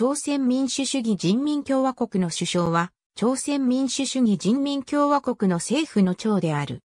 朝鮮民主主義人民共和国の首相は、朝鮮民主主義人民共和国の政府の長である。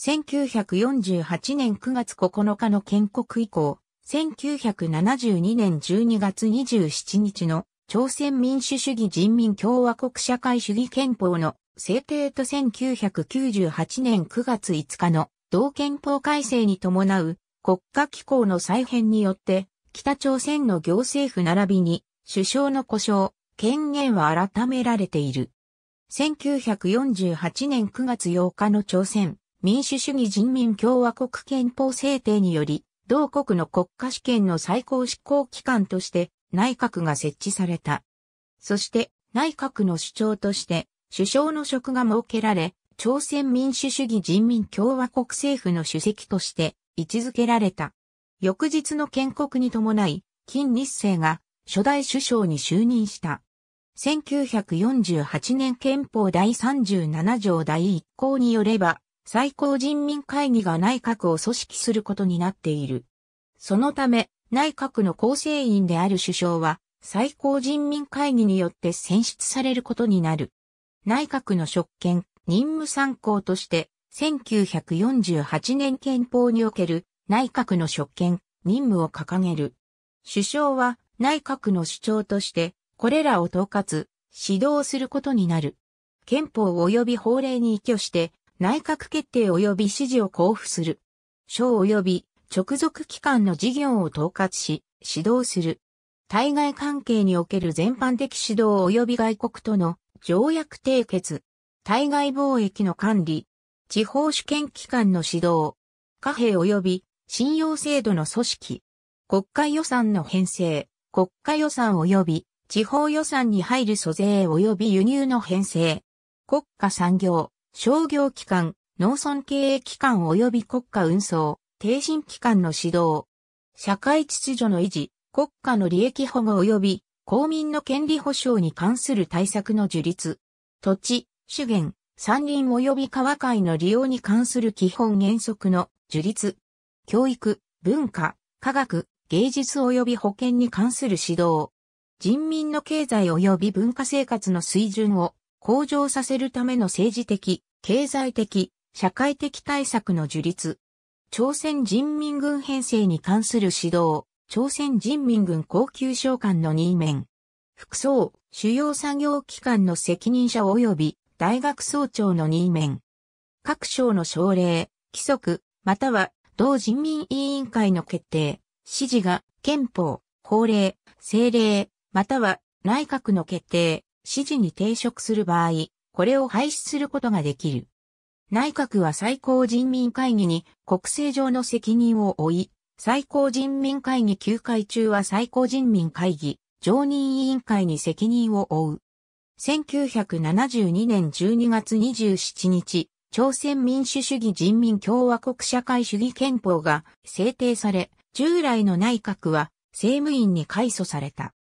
1948年9月9日の建国以降、1972年12月27日の朝鮮民主主義人民共和国社会主義憲法の制定と1998年9月5日の同憲法改正に伴う国家機構の再編によって北朝鮮の行政府並びに首相の故障、権限は改められている。1948年9月8日の朝鮮民主主義人民共和国憲法制定により、同国の国家主権の最高執行機関として内閣が設置された。そして内閣の主張として首相の職が設けられ、朝鮮民主主義人民共和国政府の主席として位置づけられた。翌日の建国に伴い、金日成が初代首相に就任した。1948年憲法第37条第1項によれば、最高人民会議が内閣を組織することになっている。そのため、内閣の構成員である首相は、最高人民会議によって選出されることになる。内閣の職権、任務参考として、1948年憲法における内閣の職権、任務を掲げる。首相は内閣の主張として、これらを統括、指導することになる。憲法及び法令に依拠して、内閣決定及び指示を交付する。省及び直属機関の事業を統括し、指導する。対外関係における全般的指導及び外国との条約締結。対外貿易の管理。地方主権機関の指導。貨幣及び信用制度の組織。国家予算の編成。国家予算及び地方予算に入る租税及び輸入の編成、国家産業、商業機関、農村経営機関及び国家運送、定審機関の指導、社会秩序の維持、国家の利益保護及び公民の権利保障に関する対策の樹立、土地、資源、山林及び川海の利用に関する基本原則の樹立、教育、文化、科学、芸術及び保健に関する指導、人民の経済及び文化生活の水準を向上させるための政治的、経済的、社会的対策の樹立、朝鮮人民軍編成に関する指導、朝鮮人民軍高級将官の任免、副総、主要産業機関の責任者及び大学総長の任免、各省の省令、規則、または同人民委員会の決定、指示が憲法、法令、政令、または内閣の決定、指示に抵触する場合、これを廃止することができる。内閣は最高人民会議に国政上の責任を負い、最高人民会議休会中は最高人民会議常任委員会に責任を負う。1972年12月27日、朝鮮民主主義人民共和国社会主義憲法が制定され、従来の内閣は政務院に改組された。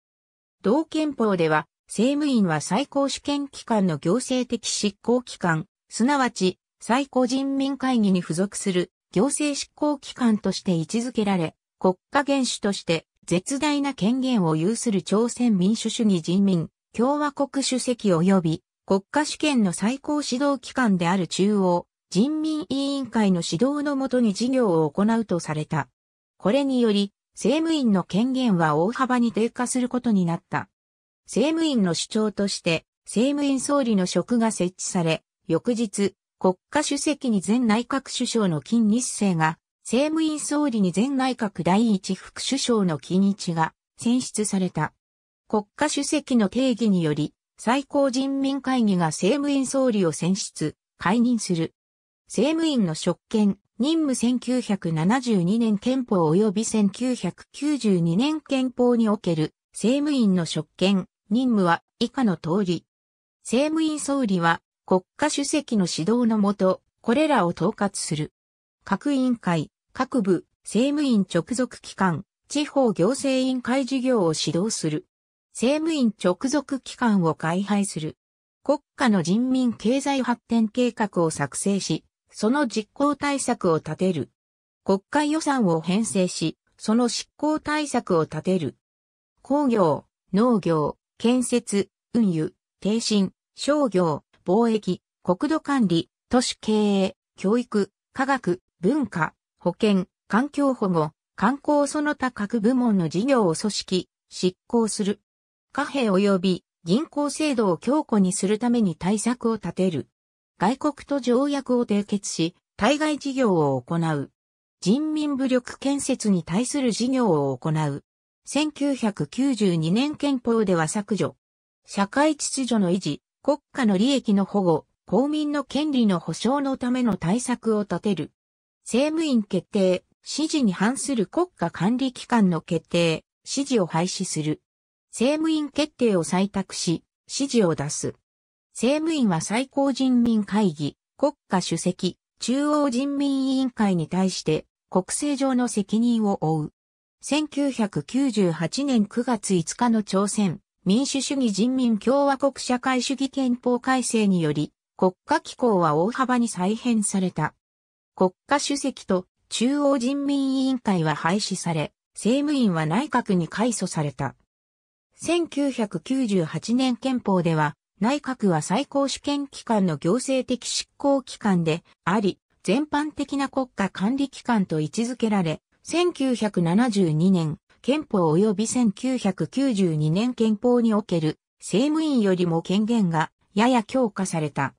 同憲法では、政務院は最高主権機関の行政的執行機関、すなわち最高人民会議に付属する行政執行機関として位置づけられ、国家元首として絶大な権限を有する朝鮮民主主義人民共和国主席及び国家主権の最高指導機関である中央人民委員会の指導のもとに事業を行うとされた。これにより、政務員の権限は大幅に低下することになった。政務員の主張として、政務員総理の職が設置され、翌日、国家主席に前内閣首相の金日成が、政務員総理に前内閣第一副首相の金日が選出された。国家主席の定義により、最高人民会議が政務員総理を選出、解任する。政務員の職権、任務1972年憲法及び1992年憲法における政務員の職権、任務は以下の通り。政務員総理は国家主席の指導のもと、これらを統括する。各委員会、各部、政務員直属機関、地方行政委員会事業を指導する。政務員直属機関を開廃する。国家の人民経済発展計画を作成し、その実行対策を立てる。国会予算を編成し、その執行対策を立てる。工業、農業、建設、運輸、停止、商業、貿易、国土管理、都市経営、教育、科学、文化、保健、環境保護、観光その他各部門の事業を組織、執行する。貨幣及び銀行制度を強固にするために対策を立てる。外国と条約を締結し、対外事業を行う。人民武力建設に対する事業を行う。1992年憲法では削除。社会秩序の維持、国家の利益の保護、公民の権利の保障のための対策を立てる。政務員決定、指示に反する国家管理機関の決定、指示を廃止する。政務員決定を採択し、指示を出す。政務院は最高人民会議、国家主席、中央人民委員会に対して国政上の責任を負う。1998年9月5日の朝鮮民主主義人民共和国社会主義憲法改正により国家機構は大幅に再編された。国家主席と中央人民委員会は廃止され、政務院は内閣に改組された。1998年憲法では内閣は最高主権機関の行政的執行機関であり、全般的な国家管理機関と位置づけられ、1972年憲法及び1992年憲法における政務員よりも権限がやや強化された。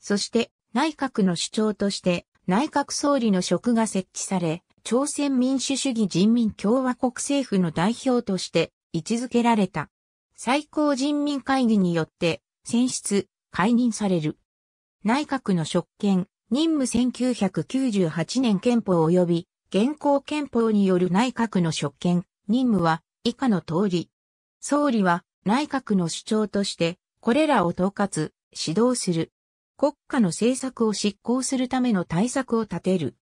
そして内閣の主張として内閣総理の職が設置され、朝鮮民主主義人民共和国政府の代表として位置づけられた。最高人民会議によって選出、解任される。内閣の職権、任務1998年憲法及び現行憲法による内閣の職権、任務は以下の通り。総理は内閣の主張としてこれらを統括、指導する。国家の政策を執行するための対策を立てる。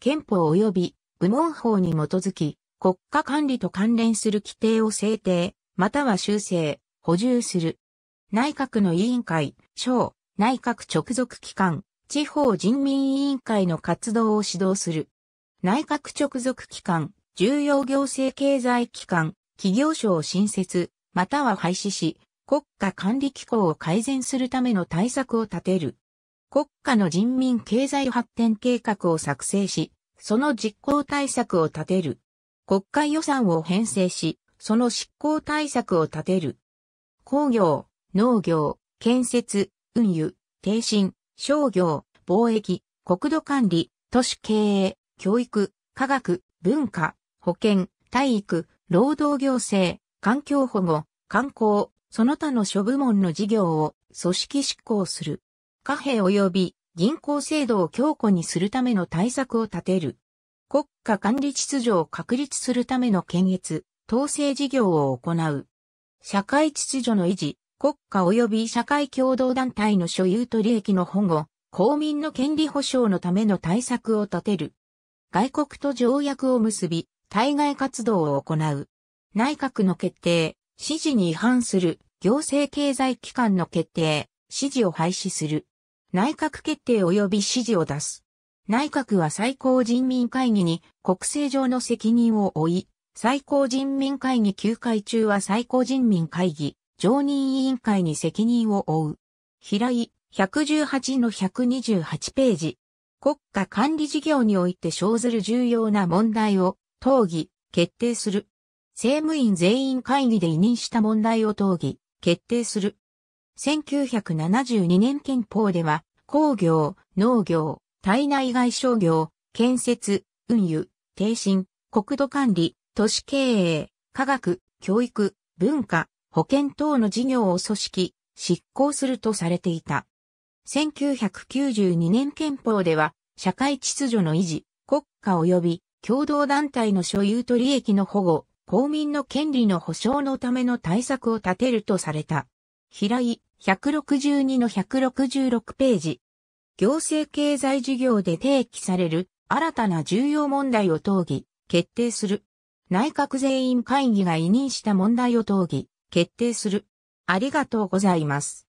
憲法及び部門法に基づき国家管理と関連する規定を制定、または修正、補充する。内閣の委員会、省、内閣直属機関、地方人民委員会の活動を指導する。内閣直属機関、重要行政経済機関、企業省を新設、または廃止し、国家管理機構を改善するための対策を立てる。国家の人民経済発展計画を作成し、その実行対策を立てる。国家予算を編成し、その執行対策を立てる。工業、農業、建設、運輸、停身、商業、貿易、国土管理、都市経営、教育、科学、文化、保健、体育、労働行政、環境保護、観光、その他の諸部門の事業を組織執行する。貨幣及び銀行制度を強固にするための対策を立てる。国家管理秩序を確立するための検閲、統制事業を行う。社会秩序の維持、国家及び社会共同団体の所有と利益の保護、公民の権利保障のための対策を立てる。外国と条約を結び、対外活動を行う。内閣の決定、指示に違反する、行政経済機関の決定、指示を廃止する。内閣決定及び指示を出す。内閣は最高人民会議に国政上の責任を負い、最高人民会議休会中は最高人民会議、常任委員会に責任を負う。平井118の128ページ。国家管理事業において生ずる重要な問題を討議、決定する。政務員全員会議で委任した問題を討議、決定する。1972年憲法では、工業、農業、体内外商業、建設、運輸、停止、国土管理、都市経営、科学、教育、文化、保険等の事業を組織、執行するとされていた。1992年憲法では、社会秩序の維持、国家及び共同団体の所有と利益の保護、公民の権利の保障のための対策を立てるとされた。平井162の166ページ。行政経済事業で提起される新たな重要問題を討議、決定する。内閣全員会議が委任した問題を討議、決定する。ありがとうございます。